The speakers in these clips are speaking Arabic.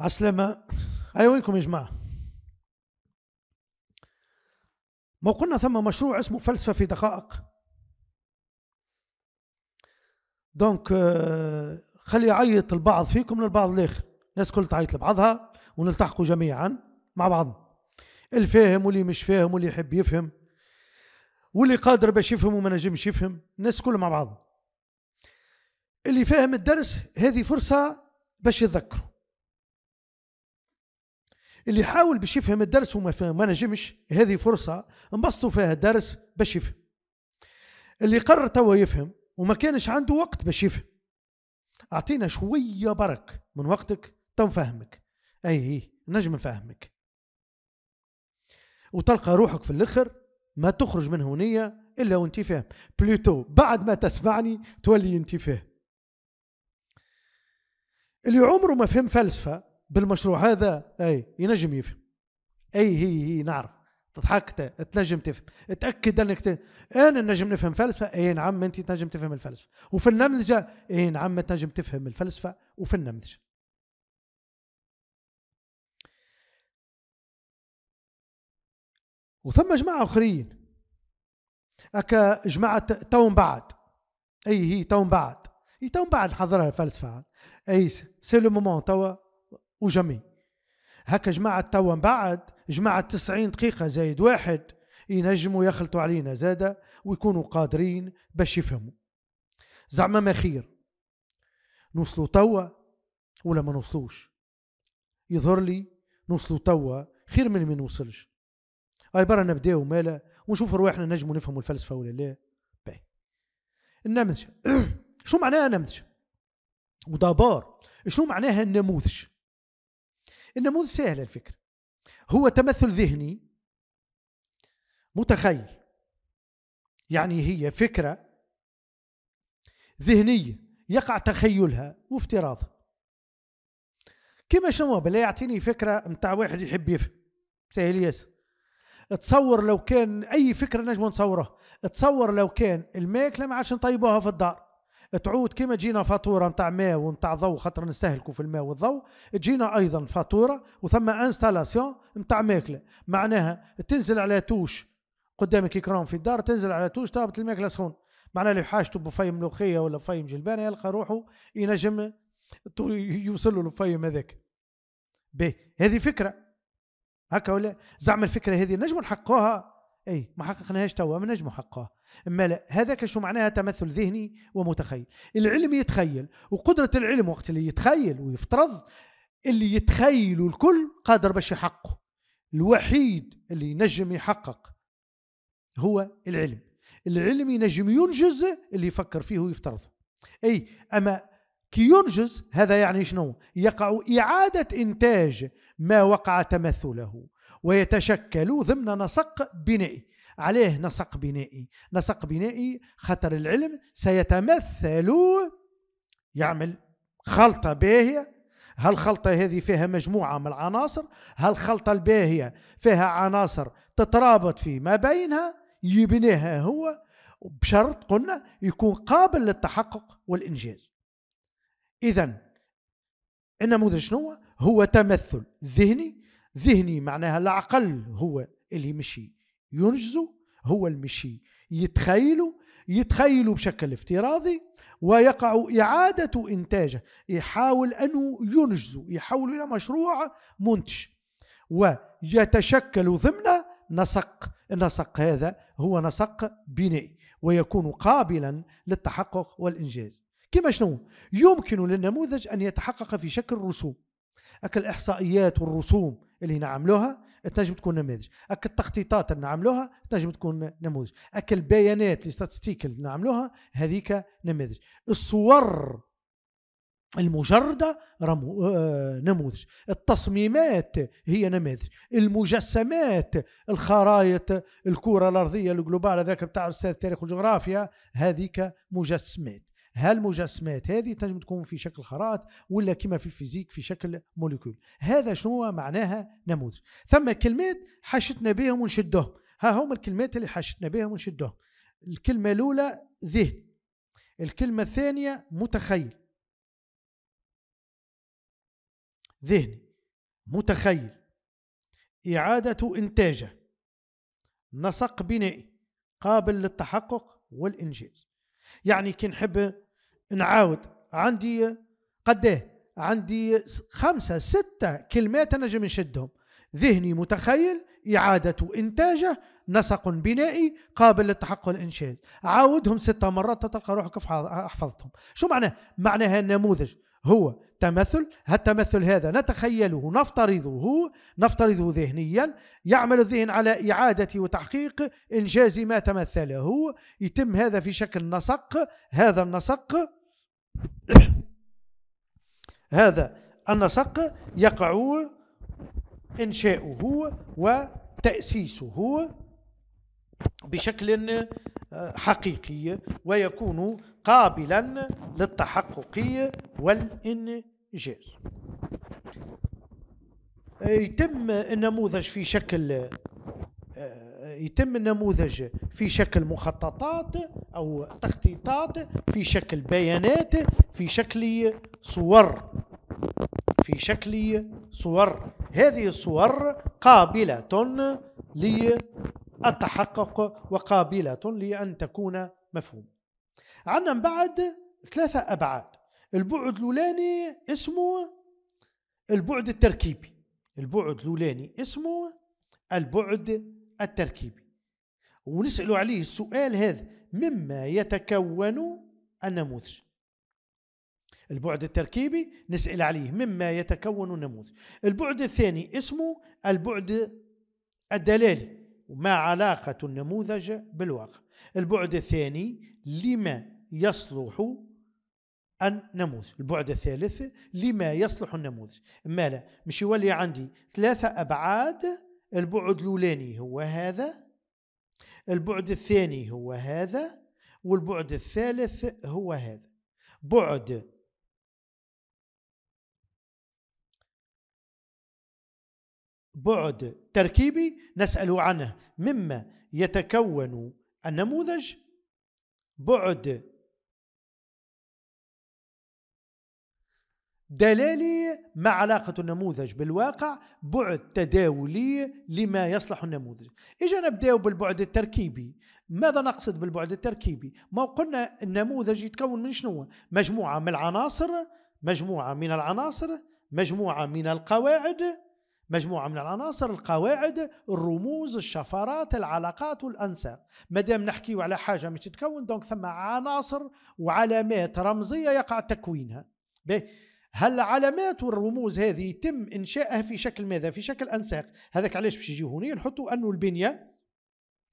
عسلامة أي وينكم يا جماعة ما قلنا ثم مشروع اسمه فلسفة في دقائق دونك آه، خلي يعيط البعض فيكم للبعض الآخر الناس كل تعيط لبعضها ونلتحقوا جميعا مع بعضنا الفاهم واللي مش فاهم واللي يحب يفهم واللي قادر باش يفهم وما نجمش يفهم الناس كل مع بعض اللي فاهم الدرس هذه فرصة باش يتذكروا اللي حاول باش يفهم الدرس وما فهم ما نجمش هذه فرصه نبسطوا فيها الدرس باش يفهم اللي قرر توا يفهم وما كانش عنده وقت باش يفهم اعطينا شويه برك من وقتك تو نفهمك اي هي نجم نفهمك وتلقى روحك في الاخر ما تخرج من هونية الا وانت فاهم بلوتو بعد ما تسمعني تولي انت فاهم اللي عمره ما فهم فلسفه بالمشروع هذا اي ينجم يفهم اي هي هي نعرف تضحك تنجم تفهم تاكد انك ت... انا نجم نفهم فلسفه اي نعم انت تنجم تفهم الفلسفه وفي النمذجه اي نعم تنجم تفهم الفلسفه وفي النمذجه وثم جماعه اخرين اكا جماعه توم بعد اي هي توم بعد هي توم بعد حضرها الفلسفه اي سي لو مومون توا وجميل هكا جماعة توا بعد جماعة 90 دقيقة زايد واحد ينجموا يخلطوا علينا زادة ويكونوا قادرين باش يفهموا زعما ما خير نوصلوا توا ولا ما نوصلوش يظهر لي نوصلوا توا خير من ما نوصلش اي برا نبداو مالا ونشوف رواحنا نجموا نفهموا الفلسفه ولا لا باهي النمذجه شو معناها نمذجه ودابار شو معناها النموذج النموذج سهل الفكرة هو تمثل ذهني متخيل يعني هي فكرة ذهنية يقع تخيلها وافتراضها كما شنو بلا يعطيني فكرة متاع واحد يحب يفهم سهل ياسر تصور لو كان أي فكرة نجم نصورها تصور لو كان الماكلة ما عادش نطيبوها في الدار تعود كما جينا فاتوره نتاع ماء ونتاع ضوء خاطر نستهلكوا في الماء والضوء تجينا ايضا فاتوره وثم انستالاسيون نتاع ماكله معناها تنزل على توش قدامك اكران في الدار تنزل على توش تهبط الماكله سخون معناها اللي حاجته بفاي ملوخيه ولا بفاي جلبانه يلقى روحه ينجم يوصل له الفيم هذاك به هذه فكره هكا ولا زعم الفكره هذه نجموا نحققوها اي ما حققناهاش توا ما نجموا نحققوها اما لا هذاك شو معناها تمثل ذهني ومتخيل العلم يتخيل وقدره العلم وقت اللي يتخيل ويفترض اللي يتخيله الكل قادر باش يحققه الوحيد اللي ينجم يحقق هو العلم العلم ينجم ينجز اللي يفكر فيه ويفترض اي اما كي ينجز هذا يعني شنو يقع اعاده انتاج ما وقع تمثله ويتشكل ضمن نسق بنائي عليه نسق بنائي نسق بنائي خطر العلم سيتمثل يعمل خلطة باهية هالخلطة هذه فيها مجموعة من العناصر هالخلطة الباهية فيها عناصر تترابط فيما بينها يبنيها هو بشرط قلنا يكون قابل للتحقق والإنجاز إذا النموذج شنو هو تمثل ذهني ذهني معناها العقل هو اللي مشي ينجزوا هو المشي يتخيلوا يتخيلوا بشكل افتراضي ويقع إعادة إنتاجه يحاول أنه ينجزه يحول إلى مشروع منتج ويتشكل ضمن نسق النسق هذا هو نسق بنائي ويكون قابلا للتحقق والإنجاز كما شنو يمكن للنموذج أن يتحقق في شكل رسوم أكل الإحصائيات والرسوم اللي نعملوها تنجم تكون نماذج اك التخطيطات اللي نعملوها تنجم تكون نموذج اك البيانات اللي ستاتستيكال اللي نعملوها هذيك نماذج الصور المجردة رمو آه نموذج التصميمات هي نماذج المجسمات الخرائط الكرة الأرضية الجلوبال هذاك بتاع أستاذ التاريخ والجغرافيا هذيك مجسمات هالمجسمات هذه تنجم تكون في شكل خرائط ولا كما في الفيزيك في شكل موليكول هذا شنو معناها نموذج ثم كلمات حاشتنا بهم ونشدهم ها هم الكلمات اللي حاشتنا بهم ونشدهم الكلمة الأولى ذهن الكلمة الثانية متخيل ذهني متخيل إعادة إنتاجه نسق بنائي قابل للتحقق والإنجاز يعني كي نحب نعاود عندي ايه عندي خمسة ستة كلمات نجم نشدهم ذهني متخيل إعادة إنتاجه نسق بنائي قابل للتحقق الإنشاد عاودهم ستة مرات تلقى روحك حفظتهم شو معناه؟ معناها النموذج هو تمثل هالتمثل هذا نتخيله نفترضه نفترضه ذهنيا يعمل الذهن على إعادة وتحقيق إنجاز ما تمثله يتم هذا في شكل نسق هذا النسق هذا النسق يقع إنشاؤه وتأسيسه بشكل آه، حقيقي ويكون قابلا للتحقق والإنجاز يتم النموذج في شكل آه، يتم النموذج في شكل مخططات أو تخطيطات في شكل بيانات في شكل صور في شكل صور هذه الصور قابلة للتحقق وقابلة لأن تكون مفهوم عندنا بعد ثلاثة أبعاد البعد الأولاني اسمه البعد التركيبي البعد الأولاني اسمه البعد التركيبي ونسألوا عليه السؤال هذا مما يتكون النموذج البعد التركيبي نسأل عليه مما يتكون النموذج البعد الثاني اسمه البعد الدلالي وما علاقة النموذج بالواقع البعد الثاني لما يصلح النموذج البعد الثالث لما يصلح النموذج مالا مش يولي عندي ثلاثة أبعاد البعد الأولاني هو هذا البعد الثاني هو هذا والبعد الثالث هو هذا بعد بعد تركيبي نسأل عنه مما يتكون النموذج بعد دلالي ما علاقة النموذج بالواقع بعد تداولي لما يصلح النموذج إجا نبدأ بالبعد التركيبي ماذا نقصد بالبعد التركيبي ما قلنا النموذج يتكون من شنو مجموعة من العناصر مجموعة من العناصر مجموعة من القواعد مجموعة من العناصر القواعد الرموز الشفرات العلاقات والأنساق دام نحكي على حاجة مش تتكون دونك ثم عناصر وعلامات رمزية يقع تكوينها به هل العلامات والرموز هذه يتم انشائها في شكل ماذا في شكل انساق هذاك علاش باش يجيو هوني نحطوا انه البنيه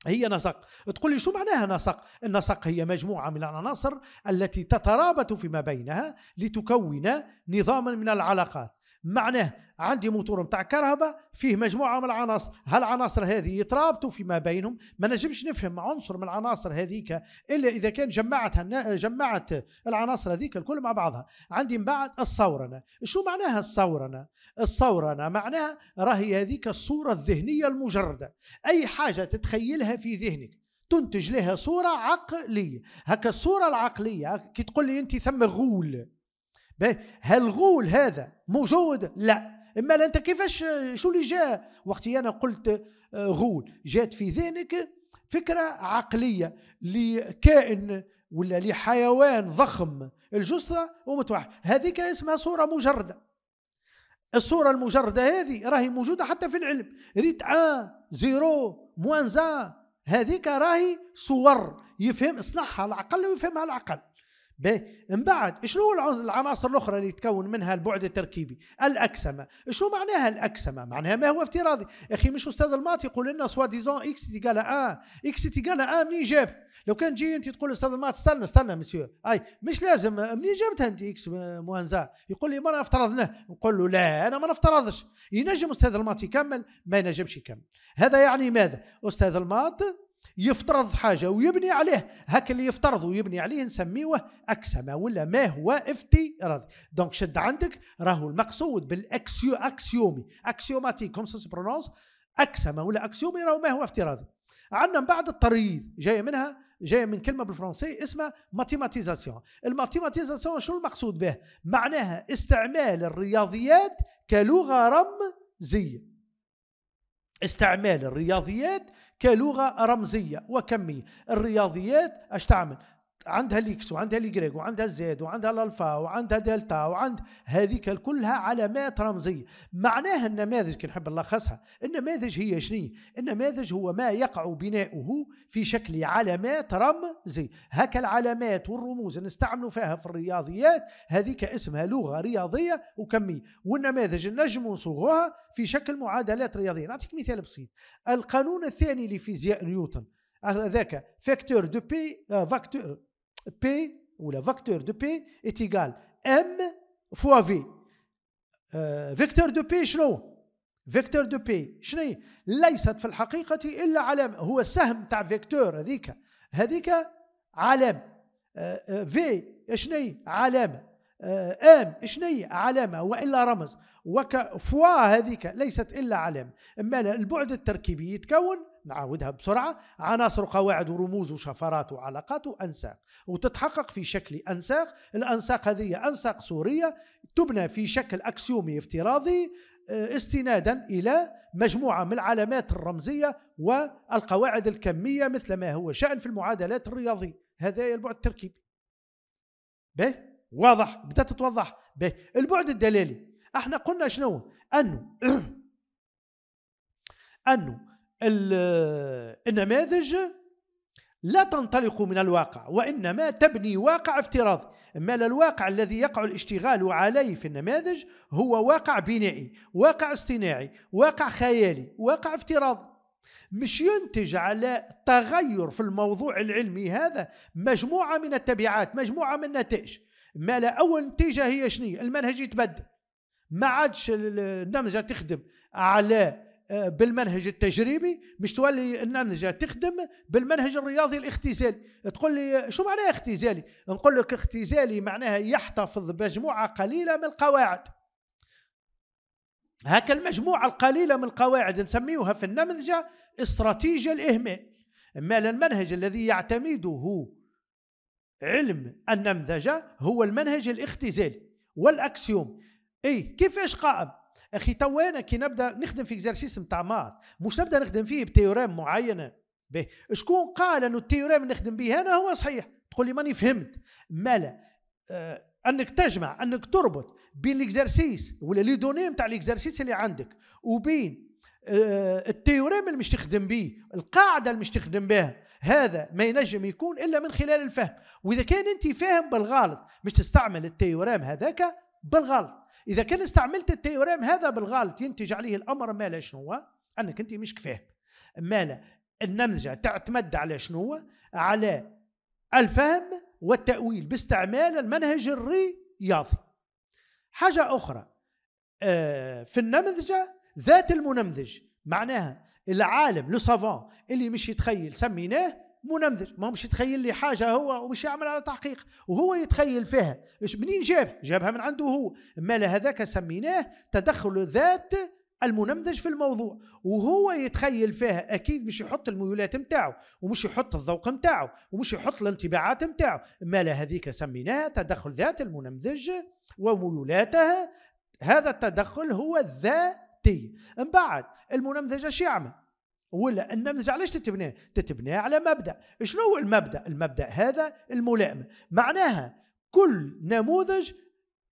هي نسق تقول لي شو معناها نسق النسق هي مجموعة من العناصر التي تترابط فيما بينها لتكون نظاما من العلاقات معناه عندي موتور نتاع كهرباء فيه مجموعه من العناصر هالعناصر هذه يترابطوا فيما بينهم ما نجمش نفهم عنصر من العناصر هذيك الا اذا كان جمعتها جمعت العناصر هذيك الكل مع بعضها عندي من بعد الصورنه شو معناها الصورنه الصورنه معناها راهي هذيك الصوره الذهنيه المجرده اي حاجه تتخيلها في ذهنك تنتج لها صوره عقليه هكا الصوره العقليه كي تقول لي انت ثم غول باهي هل الغول هذا موجود لا اما انت كيفاش شو اللي جاء وقت انا قلت آه، غول جات في ذهنك فكره عقليه لكائن ولا لحيوان ضخم الجثه ومتوحد هذيك اسمها صوره مجرده الصوره المجرده هذه راهي موجوده حتى في العلم ريت ان زيرو موان هذيك راهي صور يفهم يصنعها العقل ويفهمها العقل من بعد شنو العناصر الاخرى اللي تكون منها البعد التركيبي الاكسمه شنو معناها الاكسمه معناها ما هو افتراضي اخي مش استاذ المات يقول لنا سوا ديزون اكس تيكالا ان اكس تيكالا ان منين جاب لو كان جي انت تقول استاذ المات استنى استنى مسيو اي مش لازم منين جابتها انت اكس موانزا يقول لي ما انا افترضناه نقول له لا انا ما نفترضش ينجم استاذ المات يكمل ما ينجمش يكمل هذا يعني ماذا استاذ المات يفترض حاجة ويبني عليه هك اللي يفترض ويبني عليه نسميوه أكسما ولا ما هو افتراضي دونك شد عندك راهو المقصود بالأكسيو أكسيومي أكسيوماتيك كونسنس برونونس أكسما ولا أكسيومي راهو ما هو افتراضي عندنا من بعد التريض جاية منها جاية من كلمة بالفرنسي اسمها ماتيماتيزاسيون الماتيماتيزاسيون شو المقصود به معناها استعمال الرياضيات كلغة رمزية استعمال الرياضيات كلغة رمزية وكمية الرياضيات اش تعمل عندها الاكس وعندها الايكغيك وعندها الزيد وعندها الالفا وعندها دلتا وعند هذيك كلها علامات رمزيه معناها النماذج كي نحب نلخصها النماذج هي شنو النماذج هو ما يقع بناؤه في شكل علامات رمزي هكا العلامات والرموز نستعملوا فيها في الرياضيات هذيك اسمها لغه رياضيه وكميه والنماذج نجم نصوغوها في شكل معادلات رياضيه نعطيك مثال بسيط القانون الثاني لفيزياء نيوتن هذاك فاكتور دو بي فاكتور P ou le vecteur de P est égal M fois V. Euh, vecteur de P شنو؟ فيكتور دو بي شنو ليست في الحقيقة إلا علامة هو السهم تاع فيكتور هذيك هذيك علامة في آه، شنو علامة ام شنو علامة وإلا رمز وكفوا هذيك ليست إلا علامة أما البعد التركيبي يتكون نعاودها بسرعة عناصر قواعد ورموز وشفرات وعلاقات وأنساق وتتحقق في شكل أنساق الأنساق هذه أنساق سورية تبنى في شكل أكسيومي افتراضي آه، استنادا الى مجموعه من العلامات الرمزيه والقواعد الكميه مثل ما هو شان في المعادلات الرياضيه هذا البعد التركيبي به واضح بدات تتوضح به البعد الدلالي احنا قلنا شنو انه انه النماذج لا تنطلق من الواقع وإنما تبني واقع افتراضي أما الواقع الذي يقع الاشتغال عليه في النماذج هو واقع بنائي واقع اصطناعي واقع خيالي واقع افتراضي مش ينتج على تغير في الموضوع العلمي هذا مجموعة من التبعات مجموعة من النتائج ما لا أول نتيجة هي شنو المنهج يتبدل ما عادش النمذجة تخدم على آه، بالمنهج التجريبي مش تولي النمذجه تخدم بالمنهج الرياضي الاختزالي تقول لي شو معناه اختزالي نقول لك اختزالي معناها يحتفظ بمجموعه قليله من القواعد هكا المجموعه القليله من القواعد نسميوها في النمذجه استراتيجيه الاهمال اما المنهج الذي يعتمده علم النمذجه هو المنهج الاختزالي والاكسيوم اي كيفاش قائم اخي تو انا كي نبدا نخدم في اكزرسيس نتاع مات مش نبدا نخدم فيه بتيورام معينه به شكون قال انه التيورام نخدم به انا هو صحيح تقول لي ماني فهمت مالا آه انك تجمع انك تربط بين الاكزرسيس ولا لي دوني نتاع الاكزرسيس اللي عندك وبين آه التيورام اللي مش تخدم به القاعده اللي مش تخدم بها هذا ما ينجم يكون الا من خلال الفهم واذا كان انت فاهم بالغلط مش تستعمل التيورام هذاك بالغلط اذا كان استعملت التيوريم هذا بالغلط ينتج عليه الامر مالا شنو انك انت مش كفاه مالا النمذجه تعتمد على شنو على الفهم والتاويل باستعمال المنهج الرياضي حاجه اخرى آه، في النمذجه ذات المنمذج معناها العالم لو سافون اللي مش يتخيل سميناه منمذج ما مش يتخيل لي حاجه هو ومش يعمل على تحقيق وهو يتخيل فيها ايش منين جاب جابها من عنده هو ما هذاك سميناه تدخل ذات المنمذج في الموضوع وهو يتخيل فيها اكيد مش يحط الميولات نتاعو ومش يحط الذوق نتاعو ومش يحط الانطباعات نتاعو ما هذيك سميناها تدخل ذات المنمذج وميولاتها هذا التدخل هو الذاتي من بعد المنمذج اش يعمل ولا ان ما نجعلش تتبناه تتبناه على مبدا شنو هو المبدا المبدا هذا الملائمه معناها كل نموذج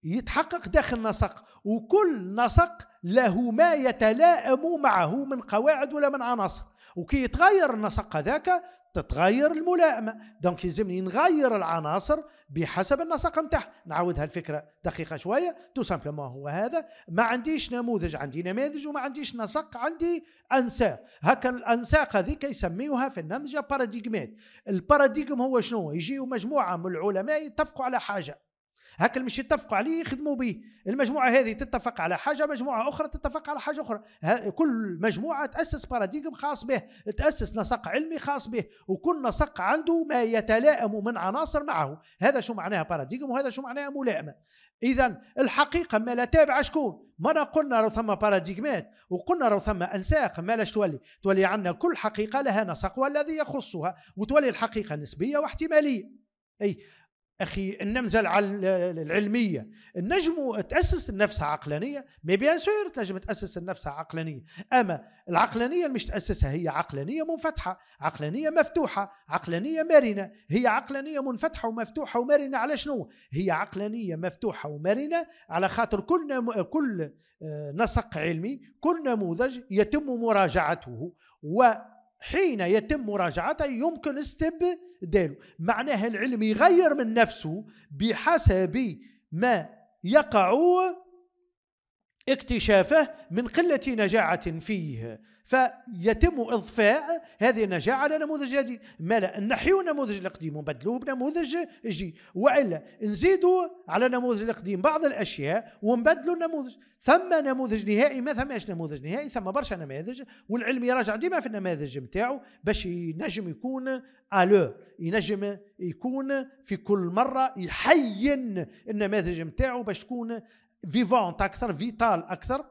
يتحقق داخل نسق وكل نسق له ما يتلائم معه من قواعد ولا من عناصر وكي يتغير النسق هذاك تتغير الملائمة دونك يلزمني نغير العناصر بحسب النسق نتاعها نعاودها الفكرة دقيقة شوية تو سامبلومون هو هذا ما عنديش نموذج عندي نماذج وما عنديش نسق عندي أنساق هكا الأنساق هذيك يسميوها في النمذجة باراديجمات الباراديجم هو شنو يجيو مجموعة من العلماء يتفقوا على حاجة هاك مش يتفقوا عليه يخدموا به المجموعه هذه تتفق على حاجه مجموعه اخرى تتفق على حاجه اخرى كل مجموعه تاسس باراديغم خاص به تاسس نسق علمي خاص به وكل نسق عنده ما يتلائم من عناصر معه هذا شو معناها باراديغم وهذا شو معناها ملائمه اذا الحقيقه ما لا تابع شكون ما قلنا راه ثم باراديغمات وقلنا راه ثم انساق ما لاش تولي تولي عندنا كل حقيقه لها نسق والذي يخصها وتولي الحقيقه نسبيه واحتماليه اي اخي النمذجه العلميه النجم تاسس نفسها عقلانيه مي بيان سور تنجم تاسس نفسها عقلانيه اما العقلانيه اللي مش تاسسها هي عقلانيه منفتحه عقلانيه مفتوحه عقلانيه مرنه هي عقلانيه منفتحه ومفتوحه ومرنه على شنو هي عقلانيه مفتوحه ومرنه على خاطر كل كل آه، نسق علمي كل نموذج يتم مراجعته و حين يتم مراجعته يمكن استبداله معناه العلم يغير من نفسه بحسب ما يقع اكتشافه من قلة نجاعة فيه فيتم إضفاء هذه النجاعة على نموذج جديد ما لا نحيو النموذج القديم ونبدلوه بنموذج جديد وإلا نزيدوا على النموذج القديم بعض الأشياء ونبدلوا النموذج ثم نموذج نهائي ما ثماش نموذج نهائي ثم برشا نماذج والعلم يراجع ديما في النماذج نتاعو باش ينجم يكون الو ينجم يكون في كل مره يحين النماذج نتاعو باش تكون فيفونت اكثر فيتال اكثر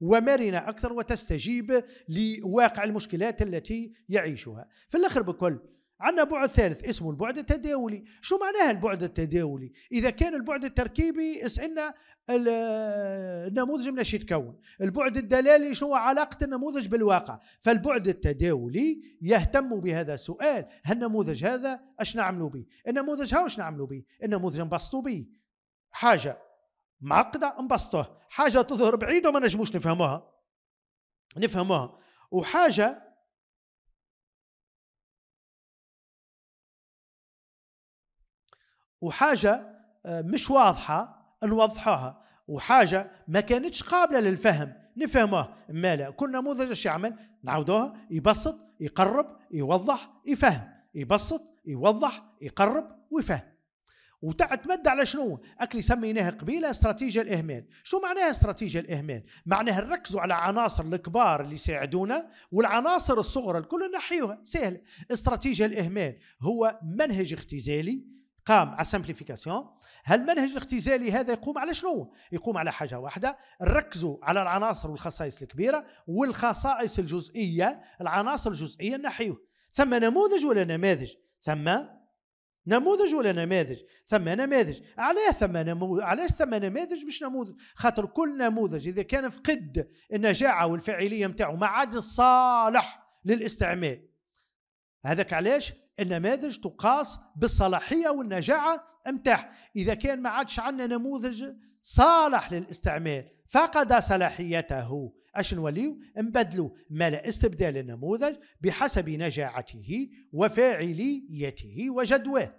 ومرنه اكثر وتستجيب لواقع المشكلات التي يعيشها في الاخر بكل عندنا بعد ثالث اسمه البعد التداولي شو معناها البعد التداولي اذا كان البعد التركيبي اسالنا النموذج من اش يتكون البعد الدلالي شو علاقه النموذج بالواقع فالبعد التداولي يهتم بهذا السؤال هالنموذج هذا اش نعملوا به النموذج هاو اش نعملوا به النموذج نبسطوا به حاجه معقده نبسطوه حاجه تظهر بعيده وما نجموش نفهموها نفهموها وحاجه وحاجه آه، مش واضحه نوضحوها وحاجه ما كانتش قابله للفهم نفهموها مالا كل نموذج اش يعمل نعودوها يبسط يقرب يوضح يفهم يبسط يوضح يقرب ويفهم وتعتمد على شنو؟ اكل سميناها قبيله استراتيجيا الاهمال، شو معناها استراتيجيا الاهمال؟ معناها نركزوا على عناصر الكبار اللي يساعدونا والعناصر الصغرى الكل نحيوها، سهل، استراتيجيا الاهمال هو منهج اختزالي قام على سامبليفيكاسيون، هالمنهج الاختزالي هذا يقوم على شنو؟ يقوم على حاجه واحده، ركزوا على العناصر والخصائص الكبيره والخصائص الجزئيه، العناصر الجزئيه نحيوها، ثم نموذج ولا نماذج؟ ثم نموذج ولا نماذج ثم نماذج علاه ثم نموذج علاش ثم نماذج مش نموذج خاطر كل نموذج اذا كان فقد النجاعه والفاعليه نتاعو ما عاد صالح للاستعمال هذاك علاش النماذج تقاس بالصلاحيه والنجاعه نتاعها اذا كان ما عادش عندنا نموذج صالح للاستعمال فقد صلاحيته اش نوليو نبدلو ملا استبدال النموذج بحسب نجاعته وفاعليته وجدواه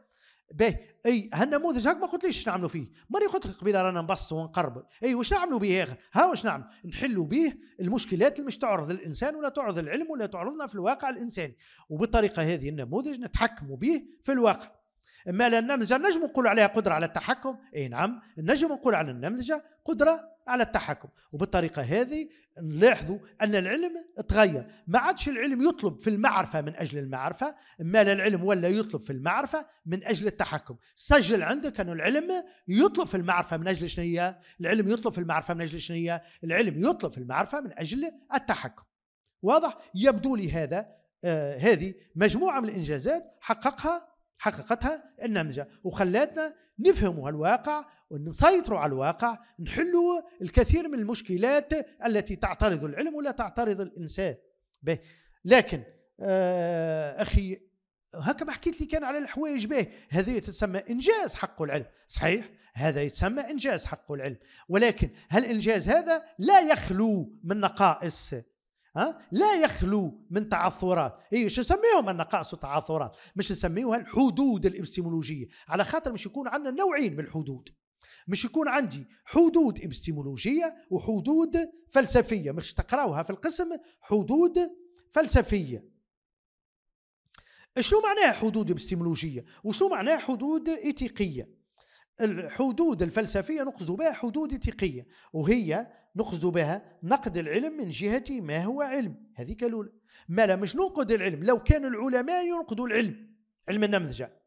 باهي اي هالنموذج هاك ما قلتليش اش نعملوا فيه ماني قلت لك قبيله رانا نبسطوا ونقربوا اي واش نعملوا به اخر ها واش نعمل نحلوا به المشكلات اللي مش تعرض الانسان ولا تعرض العلم ولا تعرضنا في الواقع الانساني وبالطريقه هذه النموذج نتحكموا به في الواقع ما لا النمذجه نجم نقول عليها قدره على التحكم اي نعم نجم نقول على النمذجه قدره على التحكم وبالطريقه هذه نلاحظوا ان العلم تغير ما عادش العلم يطلب في المعرفه من اجل المعرفه ما لا العلم ولا يطلب في المعرفه من اجل التحكم سجل عندك ان العلم يطلب في المعرفه من اجل شنو هي العلم يطلب في المعرفه من اجل شنو هي العلم يطلب في المعرفه من اجل التحكم واضح يبدو لي هذا آه هذه مجموعه من الانجازات حققها حققتها النمذجة وخلاتنا نفهموا الواقع ونسيطروا على الواقع نحلوا الكثير من المشكلات التي تعترض العلم ولا تعترض الإنسان به لكن آه، أخي هكا ما حكيت لي كان على الحوايج به هذه تسمى إنجاز حق العلم صحيح هذا يتسمى إنجاز حق العلم ولكن هل إنجاز هذا لا يخلو من نقائص أه؟ لا يخلو من تعثرات اي إيوه، شو نسميهم النقائص والتعثرات مش نسميوها الحدود الابستيمولوجيه على خاطر مش يكون عندنا نوعين من الحدود مش يكون عندي حدود ابستيمولوجيه وحدود فلسفيه مش تقراوها في القسم حدود فلسفيه شو معناها حدود ابستيمولوجيه وشو معناها حدود ايتيقيه الحدود الفلسفيه نقصد بها حدود ايتيقيه وهي نقصد بها نقد العلم من جهة ما هو علم هذه الأولى ما لا مش ننقد العلم لو كان العلماء ينقدوا العلم علم النمذجة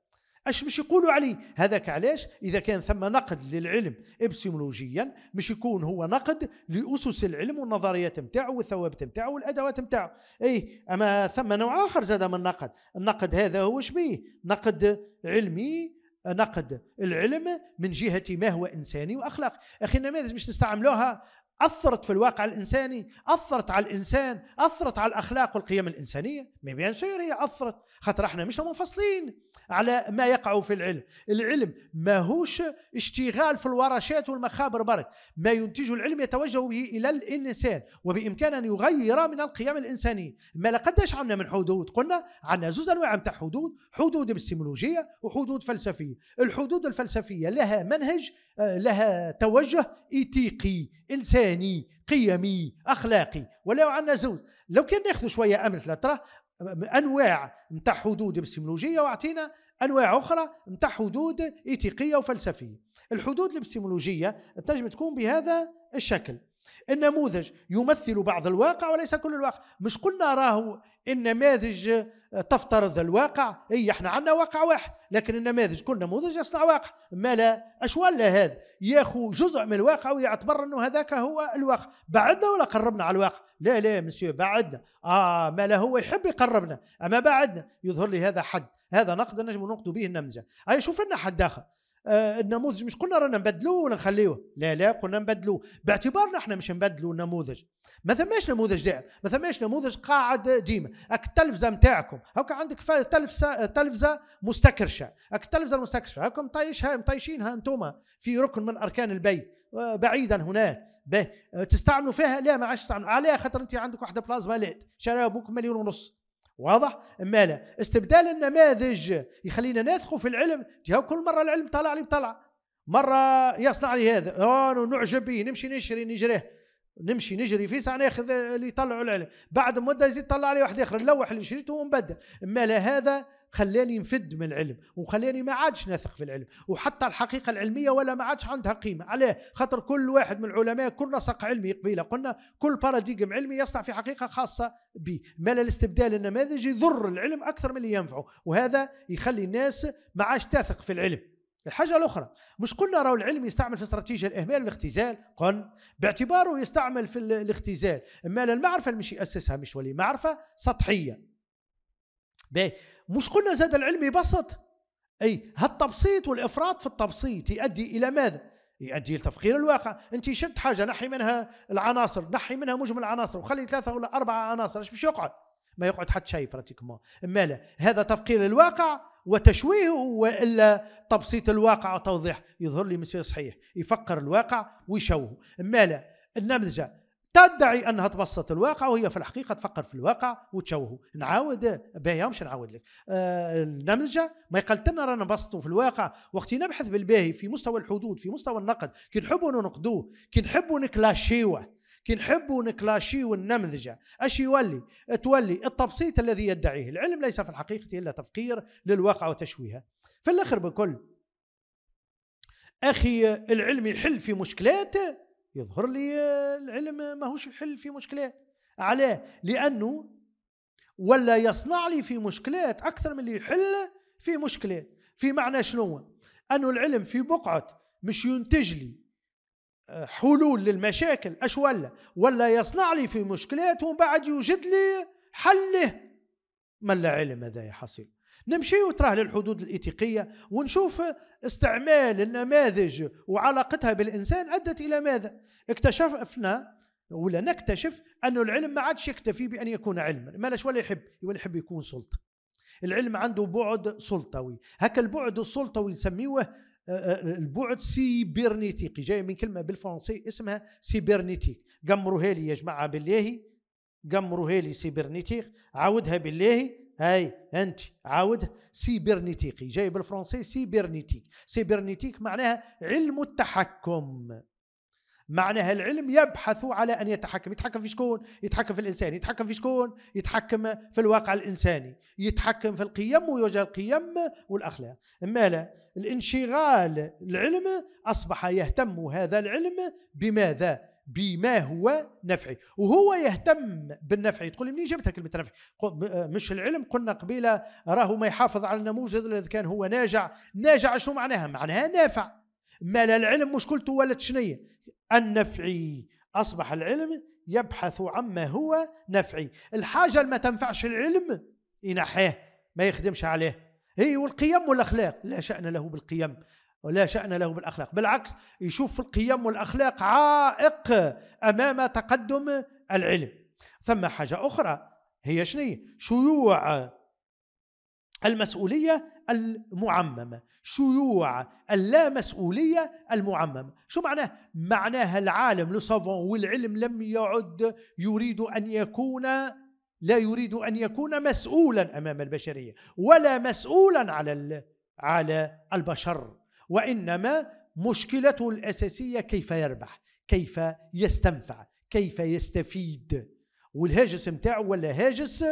اش مش يقولوا عليه هذاك علاش اذا كان ثم نقد للعلم ابسيمولوجيا مش يكون هو نقد لاسس العلم والنظريات نتاعو والثوابت نتاعو والادوات نتاعو اي اما ثم نوع اخر زاد من النقد النقد هذا هو شبيه نقد علمي نقد العلم من جهة ما هو إنساني وأخلاق أخي النماذج مش نستعملوها أثرت في الواقع الإنساني أثرت على الإنسان أثرت على الأخلاق والقيم الإنسانية ما بين هي أثرت خاطر احنا مش منفصلين على ما يقع في العلم العلم ماهوش اشتغال في الورشات والمخابر برك ما ينتج العلم يتوجه به إلى الإنسان وبإمكانه أن يغير من القيم الإنسانية ما لقداش عندنا من حدود قلنا عندنا زوز أنواع تاع حدود حدود بالسيمولوجية وحدود فلسفية الحدود الفلسفية لها منهج آه، لها توجه ايتيقي انساني قيمي اخلاقي ولو عندنا زوز لو كان ناخذ شويه امثله ترى انواع نتاع حدود ابستمولوجيه واعطينا انواع اخرى نتاع حدود ايتيقيه وفلسفيه الحدود الابستمولوجيه تنجم تكون بهذا الشكل النموذج يمثل بعض الواقع وليس كل الواقع مش قلنا راهو النماذج آه، تفترض الواقع اي احنا عندنا واقع واحد لكن النماذج كل نموذج يصنع واقع ما لا اشوال لا هذا ياخو جزء من الواقع ويعتبر انه هذاك هو الواقع بعدنا ولا قربنا على الواقع لا لا مسيو بعدنا اه ما لا هو يحب يقربنا اما بعدنا يظهر لي هذا حد هذا نقد نجم ننقد به النمذجه اي شوف لنا حد اخر آه، النموذج مش قلنا رانا نبدلوه ولا نخليوه لا لا قلنا نبدلوه باعتبارنا احنا مش نبدلوا النموذج ما ثماش نموذج داير ما ثماش نموذج قاعد ديما اك التلفزه نتاعكم هاكا عندك تلفزه تلفزه مستكرشه اك التلفزه المستكرشه هاك مطيشها مطيشينها انتوما في ركن من اركان البيت آه، بعيدا هنا به آه، تستعملوا فيها لا ما عادش تستعملوا عليها خاطر انت عندك واحده بلازما ليد شراها ابوك مليون ونص واضح اما لا استبدال النماذج يخلينا نثقوا في العلم جاو كل مره العلم طلع لي طلع مره يصنع لي هذا آه، نعجب به نمشي نشري نجريه نمشي نجري فيه ساعه ناخذ اللي يطلعوا العلم بعد مده يزيد طلع عليه واحد اخر نلوح اللي شريته ونبدل ما هذا خلاني نفد من العلم وخلاني ما عادش نثق في العلم وحتى الحقيقه العلميه ولا ما عادش عندها قيمه عليه خاطر كل واحد من العلماء كل نسق علمي قبيله قلنا كل باراديغم علمي يصنع في حقيقه خاصه به ما الاستبدال النماذج يضر العلم اكثر من اللي ينفعه وهذا يخلي الناس ما عادش تثق في العلم الحاجة الأخرى مش قلنا راهو العلم يستعمل في استراتيجية الإهمال والاختزال قل باعتباره يستعمل في الاختزال أما المعرفة اللي مش يأسسها مش ولي معرفة سطحية باهي مش قلنا زاد العلم يبسط أي هالتبسيط والإفراط في التبسيط يؤدي إلى ماذا؟ يؤدي إلى تفقير الواقع انت شد حاجه نحي منها العناصر نحي منها مجمل العناصر وخلي ثلاثه ولا اربعه عناصر إيش باش يقعد ما يقعد حتى شيء براتيكمون اما هذا تفقير الواقع وتشويه والا تبسيط الواقع وتوضيح يظهر لي مسير صحيح يفكر الواقع ويشوه اما لا النمذجه تدعي انها تبسط الواقع وهي في الحقيقه تفكر في الواقع وتشوهه نعاود باهي مش نعاود لك آه النمذجه ما يقلت لنا رانا نبسطوا في الواقع وقت نبحث بالباهي في مستوى الحدود في مستوى النقد كي نحبوا ننقدوه كي نحبوا نكلاشيوه كي نحبوا نكلاشي والنمذجة اش يولي تولي التبسيط الذي يدعيه العلم ليس في الحقيقه الا تفقير للواقع وتشويهه في الاخر بكل اخي العلم يحل في مشكلات يظهر لي العلم ماهوش يحل في مشكلات علاه لانه ولا يصنع لي في مشكلات اكثر من اللي يحل في مشكلات في معنى شنو انه العلم في بقعه مش ينتج لي حلول للمشاكل اش ولا ولا يصنع لي في مشكلات ومن بعد يوجد لي حله ما لا علم هذا حصيل نمشي تراه للحدود الإتيقية ونشوف استعمال النماذج وعلاقتها بالإنسان أدت إلى ماذا اكتشفنا ولا نكتشف أن العلم ما عادش يكتفي بأن يكون علما مالاش ولا يحب ولا يحب يكون سلطة العلم عنده بعد سلطوي هكا البعد السلطوي نسميوه البعد سيبرنيتيقي جاي من كلمه بالفرنسي اسمها سيبرنيتيك قمروها لي يا جماعه بالله قمروها لي سيبرنيتيك عاودها بالله هاي انت عاودها سيبرنيتيقي جاي بالفرنسي سيبرنيتيك سيبرنيتيك معناها علم التحكم معناها العلم يبحث على ان يتحكم، يتحكم في شكون؟ يتحكم في الانسان، يتحكم في شكون؟ يتحكم في الواقع الانساني، يتحكم في القيم ويوجه القيم والاخلاق، اما لا الانشغال العلم اصبح يهتم هذا العلم بماذا؟ بما هو نفعي وهو يهتم بالنفعي تقول لي منين جبتها كلمه نفعي آه، مش العلم قلنا قبيله راه ما يحافظ على النموذج الذي كان هو ناجع ناجع شو معناها معناها نافع ما لا العلم مشكلته ولا شنية النفعي أصبح العلم يبحث عما هو نفعي الحاجة اللي ما تنفعش العلم ينحيه ما يخدمش عليه هي إيه، والقيم والأخلاق لا شأن له بالقيم ولا شأن له بالأخلاق بالعكس يشوف القيم والأخلاق عائق أمام تقدم العلم ثم حاجة أخرى هي شنية شيوع المسؤولية المعممة شيوع اللامسؤولية المعممة شو معناه؟ معناها العالم لصافون والعلم لم يعد يريد أن يكون لا يريد أن يكون مسؤولا أمام البشرية ولا مسؤولا على على البشر وإنما مشكلته الأساسية كيف يربح كيف يستنفع كيف يستفيد والهاجس متاعه ولا هاجس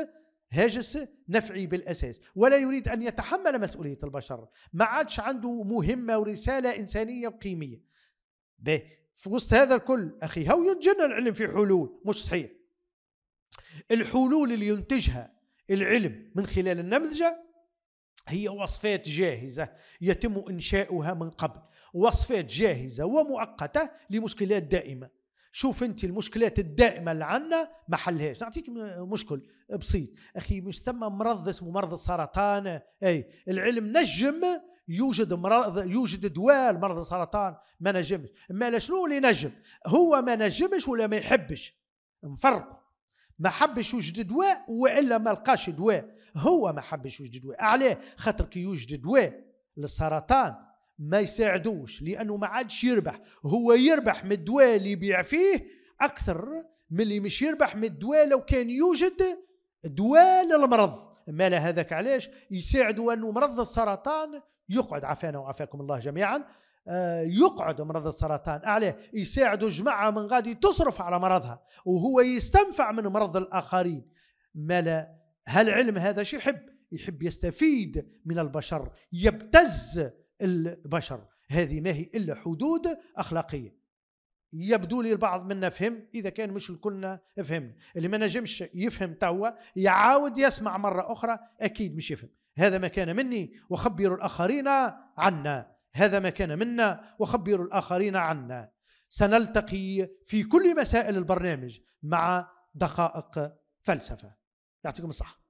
هاجس نفعي بالأساس ولا يريد أن يتحمل مسؤولية البشر ما عادش عنده مهمة ورسالة إنسانية وقيمية به في وسط هذا الكل أخي هاو ينجن العلم في حلول مش صحيح الحلول اللي ينتجها العلم من خلال النمذجة هي وصفات جاهزة يتم إنشاؤها من قبل وصفات جاهزة ومؤقتة لمشكلات دائمة شوف انت المشكلات الدائمه اللي عندنا ما حلهاش نعطيك مشكل بسيط اخي مش ثم مرض اسمه مرض السرطان اي العلم نجم يوجد مرض يوجد دواء لمرض السرطان ما نجمش ما شنو اللي نجم هو ما نجمش ولا ما يحبش نفرقوا ما حبش يوجد دواء والا ما لقاش دواء هو ما حبش يوجد دواء علاه خاطر كي يوجد دواء للسرطان ما يساعدوش لانه ما عادش يربح هو يربح من الدواء اللي يبيع فيه اكثر من اللي مش يربح من الدواء لو كان يوجد دواء للمرض مالا هذاك علاش يساعدوا انه مرض السرطان يقعد عافانا وعافاكم الله جميعا آه، يقعد مرض السرطان عليه يساعدوا جماعة من غادي تصرف على مرضها وهو يستنفع من مرض الآخرين مالا هل علم هذا شي يحب يحب يستفيد من البشر يبتز البشر هذه ما هي إلا حدود أخلاقية يبدو لي البعض منا فهم إذا كان مش الكلنا فهمنا اللي ما نجمش يفهم توا يعاود يسمع مرة أخرى أكيد مش يفهم هذا ما كان مني وخبروا الآخرين عنا هذا ما كان منا وخبروا الآخرين عنا سنلتقي في كل مسائل البرنامج مع دقائق فلسفة يعطيكم الصحة